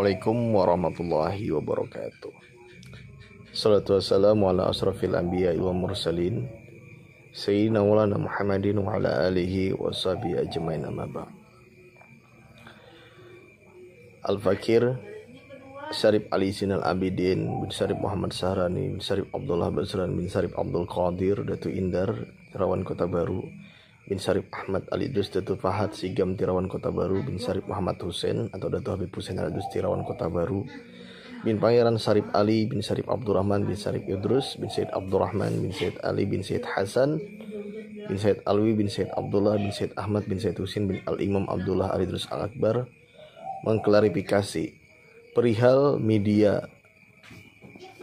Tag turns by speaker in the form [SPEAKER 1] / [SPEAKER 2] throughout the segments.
[SPEAKER 1] Assalamualaikum warahmatullahi wabarakatuh. Salatu wassalamu ala asrafil anbiya wa mursalin Sayyidina Maulana Muhammadin wa ala alihi wa sahbihi ajmain amma Al-Fakir Syarif Ali Sinal Abidin bin Syarif Muhammad Sahrani bin Syarif Abdullah Basran bin Syarif Abdul Qadir Datu Indar Rawan Kota Baru bin Syarif Ahmad Ali Idrus Datu Fahad Sigam Tirawan Kota Baru bin Syarif Muhammad Hussein atau Datu Habib Hussein Ali Dus Tirawan Kota Baru bin Pangeran Syarif Ali bin Syarif Abdurrahman bin Syarif Idrus bin Said Abdurrahman bin Said Ali bin Said Hasan bin Said Alwi bin Said Abdullah bin Said Ahmad bin Said Husin bin Al Imam Abdullah Ali Dus Al Akbar mengklarifikasi perihal media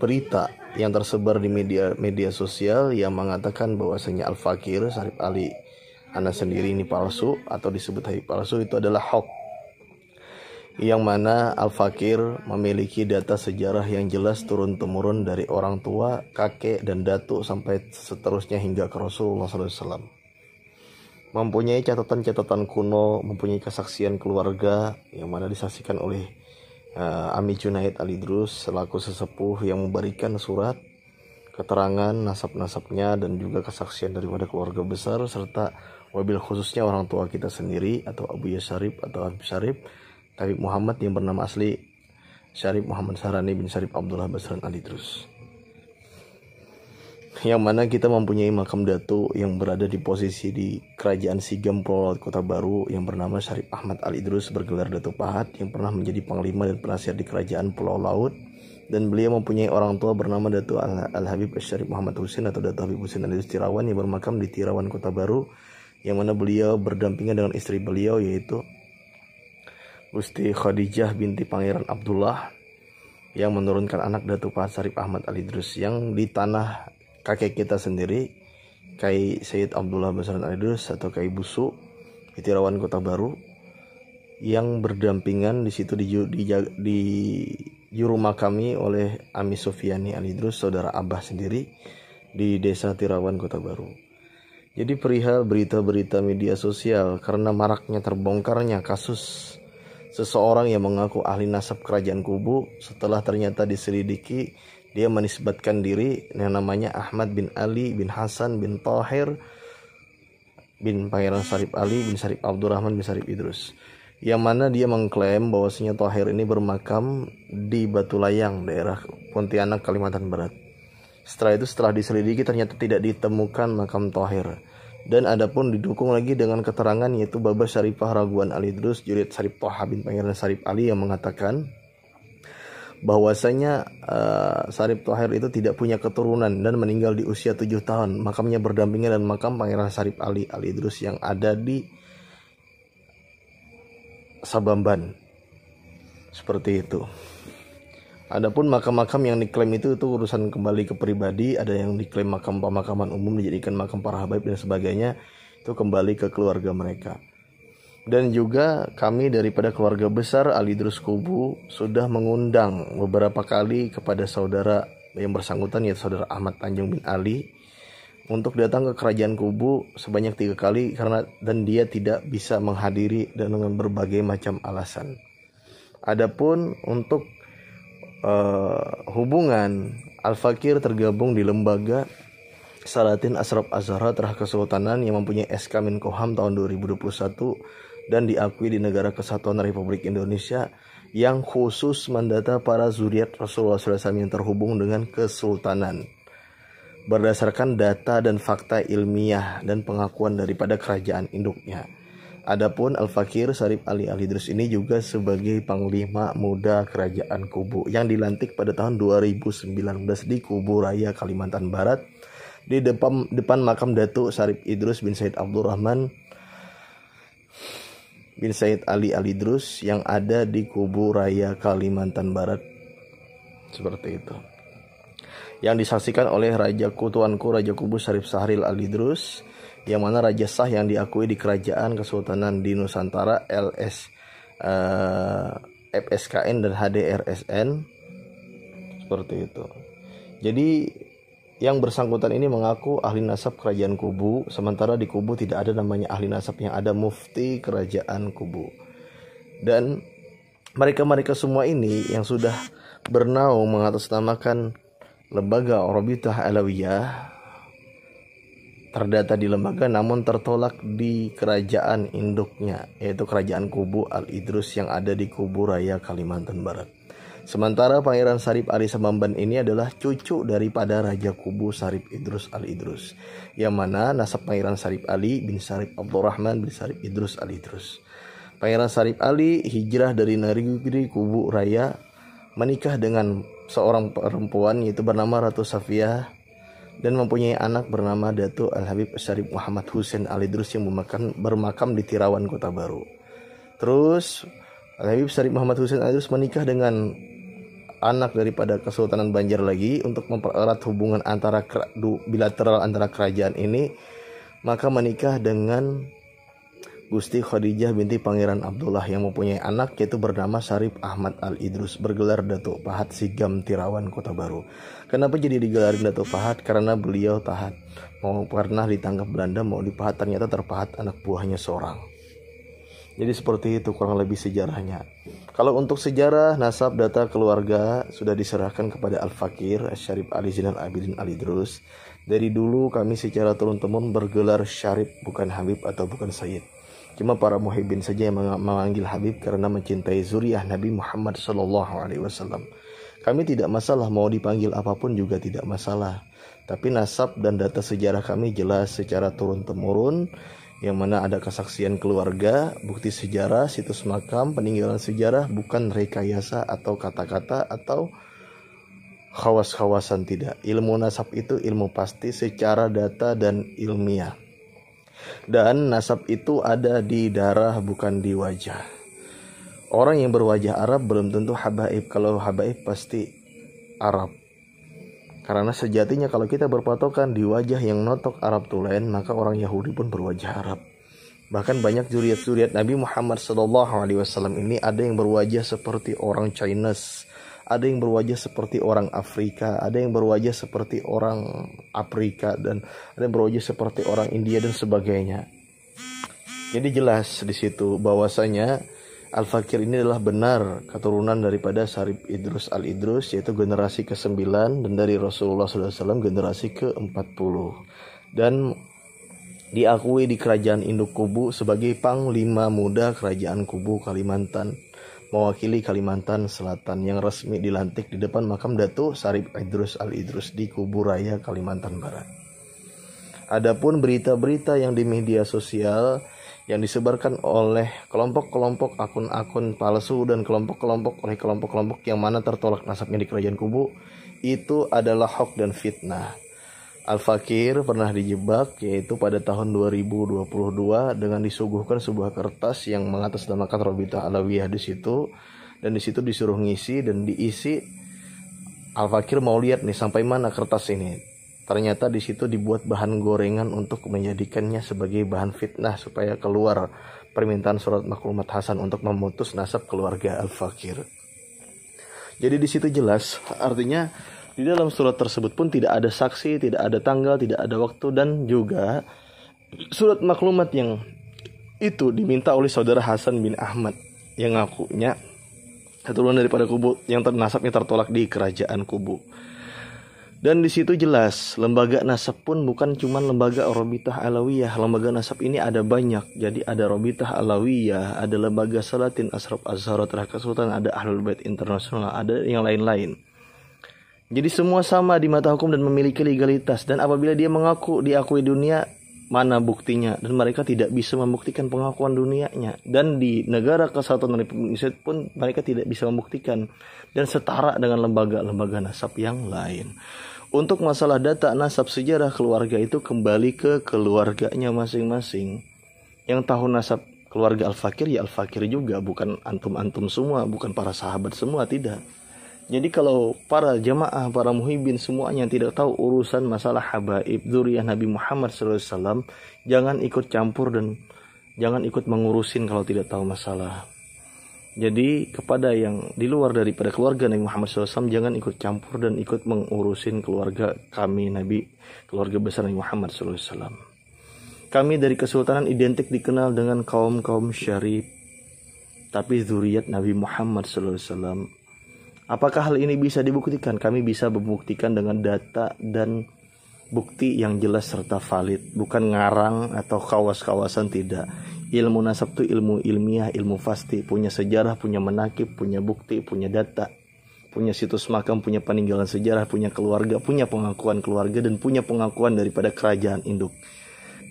[SPEAKER 1] berita yang tersebar di media media sosial yang mengatakan bahwasanya Al Fakir Syarif Ali anda sendiri ini palsu atau disebut hadis palsu itu adalah hok yang mana Al-Fakir memiliki data sejarah yang jelas turun-temurun dari orang tua, kakek, dan datuk sampai seterusnya hingga ke Rasulullah SAW. Mempunyai catatan-catatan kuno, mempunyai kesaksian keluarga yang mana disaksikan oleh uh, Ami Junaid Alidrus selaku sesepuh yang memberikan surat keterangan nasab-nasabnya dan juga kesaksian daripada keluarga besar serta wabil khususnya orang tua kita sendiri atau Abu Syarif atau Habib Syarif Tabib Muhammad yang bernama asli Syarif Muhammad Sarani bin Syarif Abdullah Basran Ali Terus yang mana kita mempunyai makam datu yang berada di posisi di kerajaan Sigam Pulau Kota Baru yang bernama Syarif Ahmad Al Idrus bergelar Datu Pahat yang pernah menjadi panglima dan penasihat di kerajaan Pulau Laut dan beliau mempunyai orang tua bernama Datu Al, Al Habib Syarif Muhammad Husin atau Datu Habib Husin Al Idrus Tirawan yang bermakam di Tirawan Kota Baru yang mana beliau berdampingan dengan istri beliau yaitu Gusti Khadijah binti Pangeran Abdullah yang menurunkan anak Datu Pasarif Ahmad Ali Drus yang di tanah kakek kita sendiri Kai Said Abdullah Basaran Ali Drus atau Kai Busu Itirawan Kota Baru yang berdampingan di situ di, di, di juru makami oleh Ami Sofiani Ali Drus saudara Abah sendiri di desa Tirawan Kota Baru. Jadi perihal berita-berita media sosial karena maraknya terbongkarnya kasus seseorang yang mengaku ahli nasab kerajaan kubu setelah ternyata diselidiki dia menisbatkan diri yang namanya Ahmad bin Ali bin Hasan bin Tahir bin Pangeran Sarip Ali bin Sarip Abdurrahman bin Sarip Idrus yang mana dia mengklaim bahwasanya Tahir ini bermakam di Batu Layang daerah Pontianak Kalimantan Barat setelah itu setelah diselidiki ternyata tidak ditemukan makam Tohir. Dan ada pun didukung lagi dengan keterangan yaitu Baba Syarifah Raguan Ali Drus jurid Syarif Toha bin Pangeran Syarif Ali yang mengatakan bahwasanya uh, eh, Sarip Tohir itu tidak punya keturunan dan meninggal di usia 7 tahun. Makamnya berdampingan dan makam Pangeran Sarip Ali Ali Drus yang ada di Sabamban. Seperti itu. Adapun makam-makam yang diklaim itu itu urusan kembali ke pribadi, ada yang diklaim makam pemakaman umum dijadikan makam para habaib dan sebagainya itu kembali ke keluarga mereka. Dan juga kami daripada keluarga besar Ali Drus Kubu sudah mengundang beberapa kali kepada saudara yang bersangkutan yaitu saudara Ahmad Tanjung bin Ali untuk datang ke kerajaan Kubu sebanyak tiga kali karena dan dia tidak bisa menghadiri dan dengan berbagai macam alasan. Adapun untuk uh, hubungan Al Fakir tergabung di lembaga Salatin Asraf Azhara Terah Kesultanan yang mempunyai SK Menkumham tahun 2021 dan diakui di negara kesatuan Republik Indonesia yang khusus mendata para zuriat Rasulullah SAW yang terhubung dengan kesultanan berdasarkan data dan fakta ilmiah dan pengakuan daripada kerajaan induknya. Adapun Al-Fakir Sarip Ali Al-Idrus ini juga sebagai panglima muda kerajaan Kubu yang dilantik pada tahun 2019 di Kubu Raya Kalimantan Barat di depan depan makam Datuk Sarip Idrus bin Said Abdul Rahman bin Said Ali Al-Idrus yang ada di Kubu Raya Kalimantan Barat seperti itu yang disaksikan oleh Raja Kutuanku Raja Kubu Sarip Sahril Ali idrus yang mana raja sah yang diakui di kerajaan Kesultanan di Nusantara LS eh, FSKN dan HDRSN seperti itu. Jadi yang bersangkutan ini mengaku ahli nasab kerajaan Kubu, sementara di Kubu tidak ada namanya ahli nasab yang ada mufti kerajaan Kubu. Dan mereka-mereka semua ini yang sudah bernaung mengatasnamakan lembaga Orbitah Alawiyah terdata di lembaga namun tertolak di kerajaan induknya yaitu kerajaan Kubu Al Idrus yang ada di Kubu Raya Kalimantan Barat. Sementara Pangeran Sarip Ali Samamban ini adalah cucu daripada Raja Kubu Sarip Idrus Al Idrus yang mana nasab Pangeran Sarip Ali bin Sarip Abdurrahman bin Sarip Idrus Al Idrus. Pangeran Sarip Ali hijrah dari negeri Kubu Raya menikah dengan seorang perempuan yaitu bernama Ratu Safia dan mempunyai anak bernama Datu Al Habib Syarif Muhammad Hussein Ali Drus yang bermakam, bermakam di Tirawan Kota Baru. Terus Al Habib Syarif Muhammad Hussein Ali Drus menikah dengan anak daripada Kesultanan Banjar lagi untuk mempererat hubungan antara bilateral antara kerajaan ini maka menikah dengan Gusti Khadijah binti Pangeran Abdullah yang mempunyai anak yaitu bernama Syarif Ahmad Al Idrus bergelar Datuk Pahat Sigam Tirawan Kota Baru. Kenapa jadi digelar Datuk Pahat? Karena beliau tahat. Mau pernah ditangkap Belanda mau dipahat ternyata terpahat anak buahnya seorang. Jadi seperti itu kurang lebih sejarahnya. Kalau untuk sejarah nasab data keluarga sudah diserahkan kepada Al Fakir Syarif Ali Zinal Abidin Al Idrus. Dari dulu kami secara turun temurun bergelar Syarif bukan Habib atau bukan Sayyid. Cuma para muhibbin saja yang memanggil Habib karena mencintai zuriah Nabi Muhammad Shallallahu Alaihi Wasallam. Kami tidak masalah mau dipanggil apapun juga tidak masalah. Tapi nasab dan data sejarah kami jelas secara turun temurun yang mana ada kesaksian keluarga, bukti sejarah, situs makam, peninggalan sejarah, bukan rekayasa atau kata-kata atau khawas-khawasan tidak. Ilmu nasab itu ilmu pasti secara data dan ilmiah. Dan nasab itu ada di darah bukan di wajah. Orang yang berwajah Arab belum tentu habaib. Kalau habaib pasti Arab. Karena sejatinya kalau kita berpatokan di wajah yang notok Arab tulen, maka orang Yahudi pun berwajah Arab. Bahkan banyak juriat-juriat Nabi Muhammad SAW ini ada yang berwajah seperti orang Chinese ada yang berwajah seperti orang Afrika, ada yang berwajah seperti orang Afrika dan ada yang berwajah seperti orang India dan sebagainya. Jadi jelas di situ bahwasanya Al Fakir ini adalah benar keturunan daripada Sarib Idrus Al Idrus yaitu generasi ke-9 dan dari Rasulullah SAW generasi ke-40 dan diakui di kerajaan Induk Kubu sebagai panglima muda kerajaan Kubu Kalimantan mewakili Kalimantan Selatan yang resmi dilantik di depan makam Datu Sarip Idrus Al Idrus di Kuburaya, Kalimantan Barat. Adapun berita-berita yang di media sosial yang disebarkan oleh kelompok-kelompok akun-akun palsu dan kelompok-kelompok oleh kelompok-kelompok yang mana tertolak nasabnya di kerajaan kubu itu adalah hoax dan fitnah. Al Fakir pernah dijebak yaitu pada tahun 2022 dengan disuguhkan sebuah kertas yang mengatasnamakan Robita Alawiyah di situ dan di situ disuruh ngisi dan diisi Al Fakir mau lihat nih sampai mana kertas ini. Ternyata di situ dibuat bahan gorengan untuk menjadikannya sebagai bahan fitnah supaya keluar permintaan surat maklumat Hasan untuk memutus nasab keluarga Al Fakir. Jadi di situ jelas artinya di dalam surat tersebut pun tidak ada saksi, tidak ada tanggal, tidak ada waktu dan juga surat maklumat yang itu diminta oleh saudara Hasan bin Ahmad yang ngakunya keturunan daripada kubu yang ternasabnya tertolak di kerajaan kubu. Dan di situ jelas lembaga nasab pun bukan cuma lembaga Robitah Alawiyah. Lembaga nasab ini ada banyak. Jadi ada Robitah Alawiyah, ada lembaga Salatin Asraf Azharat Raka Sultan, ada Ahlul Bait Internasional, ada yang lain-lain. Jadi semua sama di mata hukum dan memiliki legalitas dan apabila dia mengaku diakui dunia mana buktinya dan mereka tidak bisa membuktikan pengakuan dunianya dan di negara kesatuan Republik Indonesia pun mereka tidak bisa membuktikan dan setara dengan lembaga-lembaga nasab yang lain. Untuk masalah data nasab sejarah keluarga itu kembali ke keluarganya masing-masing. Yang tahu nasab keluarga Al-Fakir ya Al-Fakir juga bukan antum-antum semua, bukan para sahabat semua tidak. Jadi kalau para jemaah, para muhibin semuanya tidak tahu urusan masalah habaib durian Nabi Muhammad SAW, jangan ikut campur dan jangan ikut mengurusin kalau tidak tahu masalah. Jadi kepada yang di luar daripada keluarga Nabi Muhammad SAW jangan ikut campur dan ikut mengurusin keluarga kami Nabi, keluarga besar Nabi Muhammad SAW. Kami dari Kesultanan identik dikenal dengan kaum-kaum syarif, tapi zuriat Nabi Muhammad SAW Apakah hal ini bisa dibuktikan? Kami bisa membuktikan dengan data dan bukti yang jelas serta valid, bukan ngarang atau kawas-kawasan tidak. Ilmu nasab itu ilmu ilmiah, ilmu pasti, punya sejarah, punya menakib, punya bukti, punya data, punya situs makam, punya peninggalan sejarah, punya keluarga, punya pengakuan keluarga dan punya pengakuan daripada kerajaan induk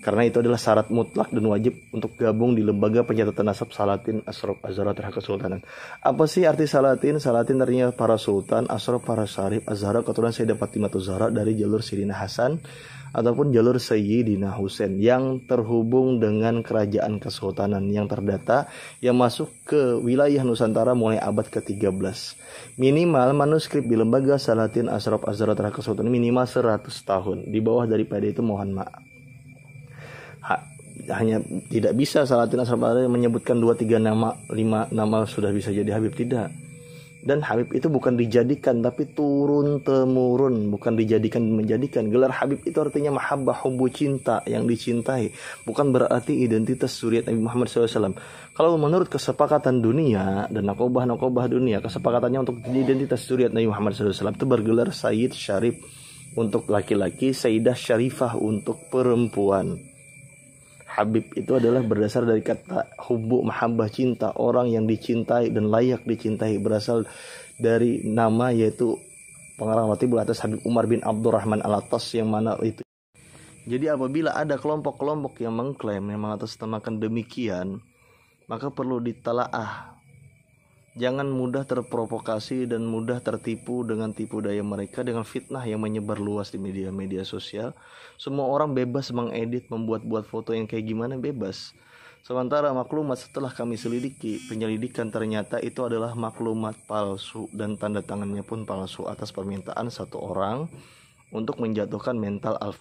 [SPEAKER 1] karena itu adalah syarat mutlak dan wajib untuk gabung di lembaga pencatatan nasab Salatin Asrof Azhara terhadap kesultanan Apa sih arti Salatin? Salatin artinya para sultan, Asrof para syarif, Azhara keturunan Sayyidah Fatimah Zahra dari jalur Sirina Hasan ataupun jalur Sayyidina Husain yang terhubung dengan kerajaan kesultanan yang terdata yang masuk ke wilayah Nusantara mulai abad ke-13. Minimal manuskrip di lembaga Salatin asrop Azhara terhadap Kesultanan minimal 100 tahun. Di bawah daripada itu mohon maaf hanya tidak bisa Salatin Asraf sampai menyebutkan dua tiga nama lima nama sudah bisa jadi Habib tidak dan Habib itu bukan dijadikan tapi turun temurun bukan dijadikan menjadikan gelar Habib itu artinya mahabbah hubu cinta yang dicintai bukan berarti identitas suriat Nabi Muhammad SAW kalau menurut kesepakatan dunia dan nakobah nakobah dunia kesepakatannya untuk identitas suriat Nabi Muhammad SAW itu bergelar Sayyid Syarif untuk laki-laki Sayyidah Syarifah untuk perempuan Habib itu adalah berdasar dari kata hubu mahabbah cinta orang yang dicintai dan layak dicintai berasal dari nama yaitu pengarang Ratibul atas Habib Umar bin Abdurrahman al atas yang mana itu jadi apabila ada kelompok-kelompok yang mengklaim memang atas temakan demikian maka perlu ditelaah Jangan mudah terprovokasi dan mudah tertipu dengan tipu daya mereka dengan fitnah yang menyebar luas di media-media sosial. Semua orang bebas mengedit, membuat-buat foto yang kayak gimana bebas. Sementara maklumat setelah kami selidiki, penyelidikan ternyata itu adalah maklumat palsu dan tanda tangannya pun palsu atas permintaan satu orang untuk menjatuhkan mental